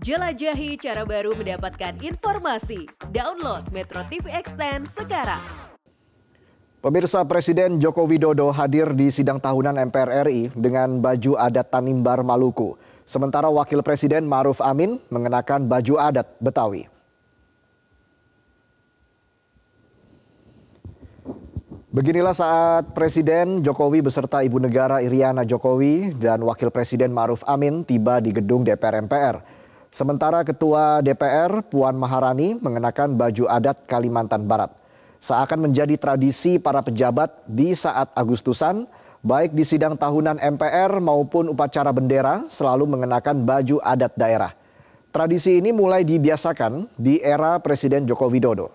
Jelajahi cara baru mendapatkan informasi. Download Metro TV Extend sekarang. Pemirsa Presiden Joko Widodo hadir di sidang tahunan MPR RI dengan baju adat Tanimbar Maluku. Sementara Wakil Presiden Maruf Amin mengenakan baju adat Betawi. Beginilah saat Presiden Jokowi beserta Ibu Negara Iriana Jokowi dan Wakil Presiden Maruf Amin tiba di gedung DPR MPR. Sementara Ketua DPR Puan Maharani mengenakan baju adat Kalimantan Barat. Seakan menjadi tradisi para pejabat di saat Agustusan, baik di sidang tahunan MPR maupun upacara bendera selalu mengenakan baju adat daerah. Tradisi ini mulai dibiasakan di era Presiden Joko Widodo.